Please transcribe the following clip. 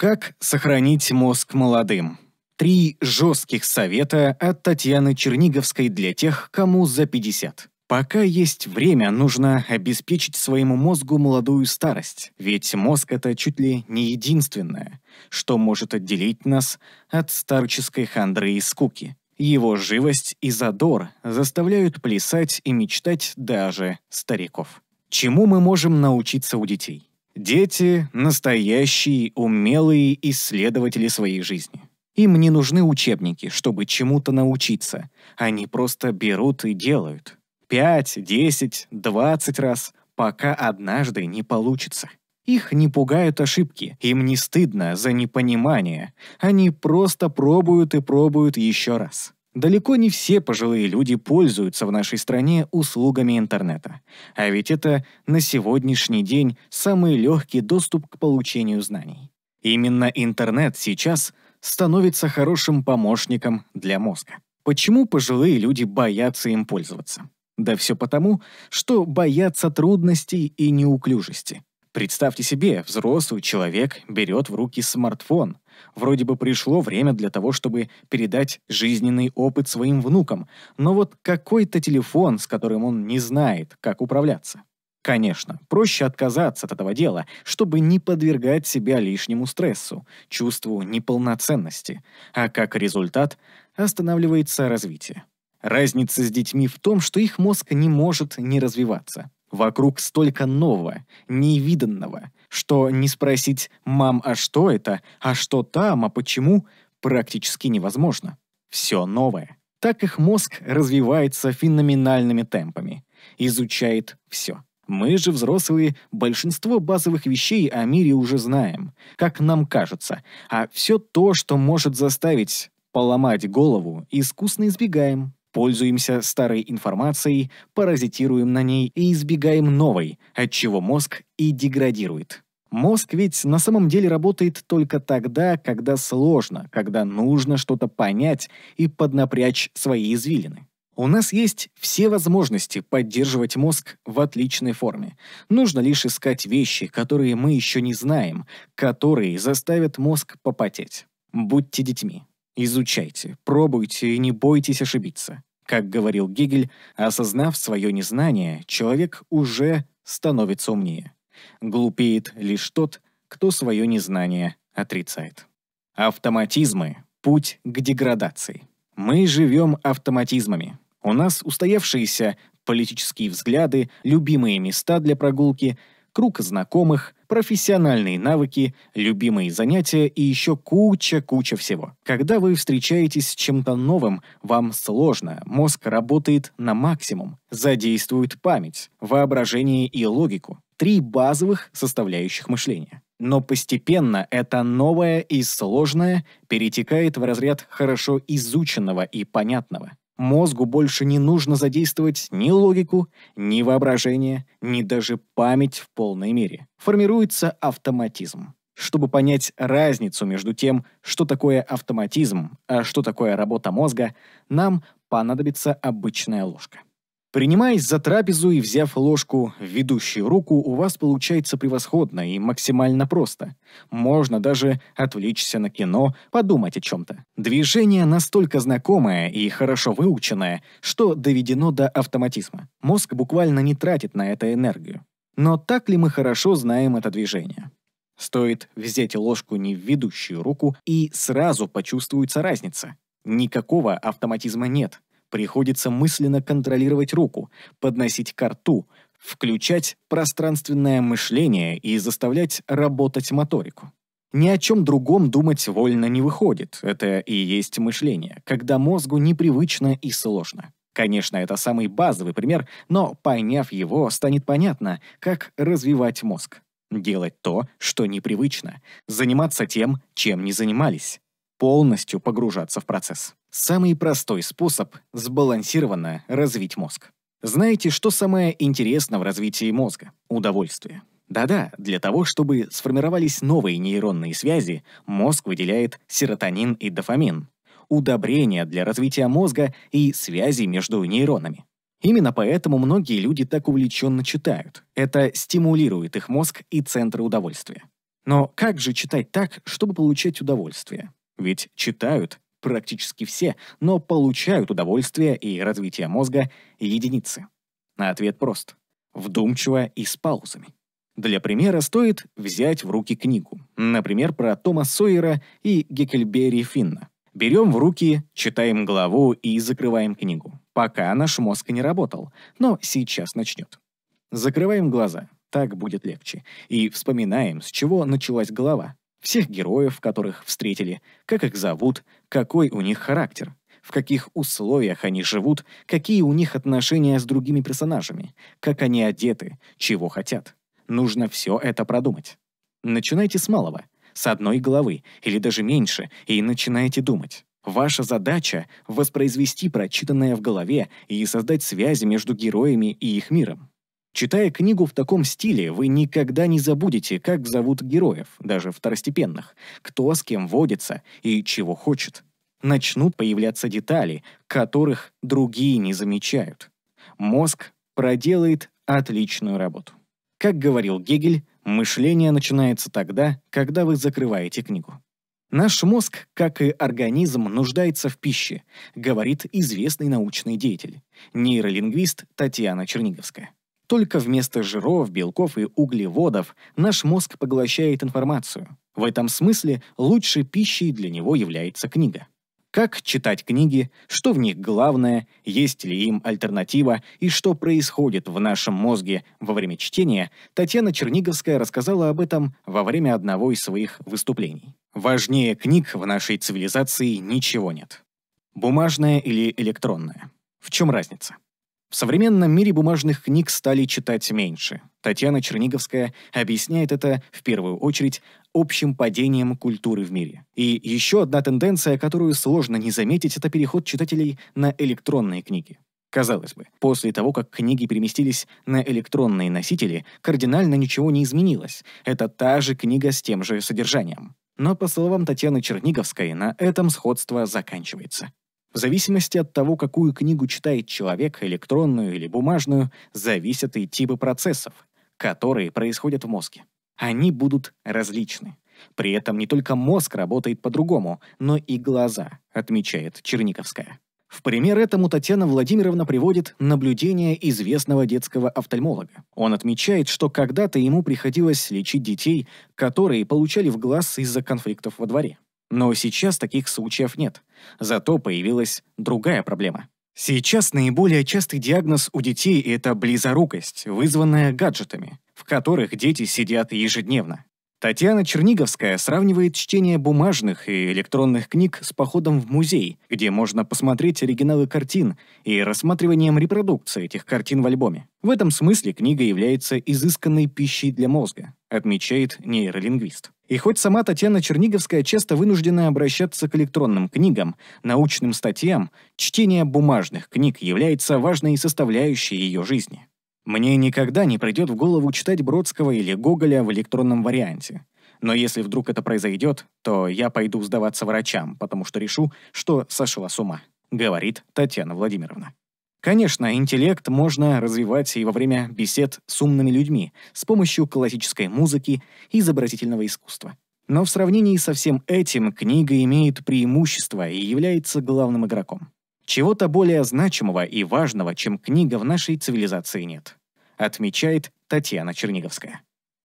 Как сохранить мозг молодым? Три жестких совета от Татьяны Черниговской для тех, кому за 50. Пока есть время, нужно обеспечить своему мозгу молодую старость, ведь мозг — это чуть ли не единственное, что может отделить нас от старческой хандры и скуки. Его живость и задор заставляют плясать и мечтать даже стариков. Чему мы можем научиться у детей? Дети – настоящие, умелые исследователи своей жизни. Им не нужны учебники, чтобы чему-то научиться. Они просто берут и делают. пять, десять, двадцать раз, пока однажды не получится. Их не пугают ошибки, им не стыдно за непонимание. Они просто пробуют и пробуют еще раз. Далеко не все пожилые люди пользуются в нашей стране услугами интернета. А ведь это на сегодняшний день самый легкий доступ к получению знаний. Именно интернет сейчас становится хорошим помощником для мозга. Почему пожилые люди боятся им пользоваться? Да все потому, что боятся трудностей и неуклюжести. Представьте себе, взрослый человек берет в руки смартфон – Вроде бы пришло время для того, чтобы передать жизненный опыт своим внукам, но вот какой-то телефон, с которым он не знает, как управляться. Конечно, проще отказаться от этого дела, чтобы не подвергать себя лишнему стрессу, чувству неполноценности, а как результат останавливается развитие. Разница с детьми в том, что их мозг не может не развиваться. Вокруг столько нового, невиданного, что не спросить «мам, а что это?», «а что там?», «а почему?» практически невозможно. Все новое. Так их мозг развивается феноменальными темпами. Изучает все. Мы же, взрослые, большинство базовых вещей о мире уже знаем, как нам кажется, а все то, что может заставить поломать голову, искусно избегаем. Пользуемся старой информацией, паразитируем на ней и избегаем новой, от чего мозг и деградирует. Мозг ведь на самом деле работает только тогда, когда сложно, когда нужно что-то понять и поднапрячь свои извилины. У нас есть все возможности поддерживать мозг в отличной форме. Нужно лишь искать вещи, которые мы еще не знаем, которые заставят мозг попотеть. Будьте детьми. Изучайте, пробуйте и не бойтесь ошибиться. Как говорил Гегель, осознав свое незнание, человек уже становится умнее. Глупеет лишь тот, кто свое незнание отрицает. Автоматизмы – путь к деградации. Мы живем автоматизмами. У нас устоявшиеся политические взгляды, любимые места для прогулки, круг знакомых, профессиональные навыки, любимые занятия и еще куча-куча всего. Когда вы встречаетесь с чем-то новым, вам сложно, мозг работает на максимум, задействует память, воображение и логику. Три базовых составляющих мышления. Но постепенно это новое и сложное перетекает в разряд хорошо изученного и понятного. Мозгу больше не нужно задействовать ни логику, ни воображение, ни даже память в полной мере. Формируется автоматизм. Чтобы понять разницу между тем, что такое автоматизм, а что такое работа мозга, нам понадобится обычная ложка. Принимаясь за трапезу и взяв ложку в ведущую руку, у вас получается превосходно и максимально просто. Можно даже отвлечься на кино, подумать о чем-то. Движение настолько знакомое и хорошо выученное, что доведено до автоматизма. Мозг буквально не тратит на это энергию. Но так ли мы хорошо знаем это движение? Стоит взять ложку не в ведущую руку, и сразу почувствуется разница. Никакого автоматизма нет. Приходится мысленно контролировать руку, подносить карту, включать пространственное мышление и заставлять работать моторику. Ни о чем другом думать вольно не выходит, это и есть мышление, когда мозгу непривычно и сложно. Конечно, это самый базовый пример, но поняв его, станет понятно, как развивать мозг. Делать то, что непривычно, заниматься тем, чем не занимались, полностью погружаться в процесс. Самый простой способ – сбалансированно развить мозг. Знаете, что самое интересное в развитии мозга? Удовольствие. Да-да, для того, чтобы сформировались новые нейронные связи, мозг выделяет серотонин и дофамин – удобрения для развития мозга и связи между нейронами. Именно поэтому многие люди так увлеченно читают. Это стимулирует их мозг и центры удовольствия. Но как же читать так, чтобы получать удовольствие? Ведь читают практически все, но получают удовольствие и развитие мозга единицы. Ответ прост. Вдумчиво и с паузами. Для примера стоит взять в руки книгу, например, про Тома Сойера и Геккельбери Финна. Берем в руки, читаем главу и закрываем книгу, пока наш мозг не работал, но сейчас начнет. Закрываем глаза, так будет легче, и вспоминаем, с чего началась глава, всех героев, которых встретили, как их зовут, какой у них характер, в каких условиях они живут, какие у них отношения с другими персонажами, как они одеты, чего хотят. Нужно все это продумать. Начинайте с малого, с одной головы или даже меньше, и начинайте думать. Ваша задача — воспроизвести прочитанное в голове и создать связи между героями и их миром. Читая книгу в таком стиле, вы никогда не забудете, как зовут героев, даже второстепенных, кто с кем водится и чего хочет. Начнут появляться детали, которых другие не замечают. Мозг проделает отличную работу. Как говорил Гегель, мышление начинается тогда, когда вы закрываете книгу. Наш мозг, как и организм, нуждается в пище, говорит известный научный деятель, нейролингвист Татьяна Черниговская. Только вместо жиров, белков и углеводов наш мозг поглощает информацию. В этом смысле лучшей пищей для него является книга. Как читать книги, что в них главное, есть ли им альтернатива и что происходит в нашем мозге во время чтения, Татьяна Черниговская рассказала об этом во время одного из своих выступлений. Важнее книг в нашей цивилизации ничего нет. Бумажная или электронная? В чем разница? В современном мире бумажных книг стали читать меньше. Татьяна Черниговская объясняет это, в первую очередь, общим падением культуры в мире. И еще одна тенденция, которую сложно не заметить, это переход читателей на электронные книги. Казалось бы, после того, как книги переместились на электронные носители, кардинально ничего не изменилось. Это та же книга с тем же содержанием. Но, по словам Татьяны Черниговской, на этом сходство заканчивается. В зависимости от того, какую книгу читает человек, электронную или бумажную, зависят и типы процессов, которые происходят в мозге. Они будут различны. При этом не только мозг работает по-другому, но и глаза, отмечает Черниковская. В пример этому Татьяна Владимировна приводит наблюдение известного детского офтальмолога. Он отмечает, что когда-то ему приходилось лечить детей, которые получали в глаз из-за конфликтов во дворе. Но сейчас таких случаев нет. Зато появилась другая проблема. Сейчас наиболее частый диагноз у детей – это близорукость, вызванная гаджетами, в которых дети сидят ежедневно. Татьяна Черниговская сравнивает чтение бумажных и электронных книг с походом в музей, где можно посмотреть оригиналы картин и рассматриванием репродукции этих картин в альбоме. В этом смысле книга является изысканной пищей для мозга, отмечает нейролингвист. И хоть сама Татьяна Черниговская часто вынуждена обращаться к электронным книгам, научным статьям, чтение бумажных книг является важной составляющей ее жизни. Мне никогда не придет в голову читать Бродского или Гоголя в электронном варианте. Но если вдруг это произойдет, то я пойду сдаваться врачам, потому что решу, что сошла с ума», — говорит Татьяна Владимировна. Конечно, интеллект можно развивать и во время бесед с умными людьми с помощью классической музыки и изобразительного искусства. Но в сравнении со всем этим книга имеет преимущество и является главным игроком. Чего-то более значимого и важного, чем книга в нашей цивилизации нет отмечает Татьяна Черниговская.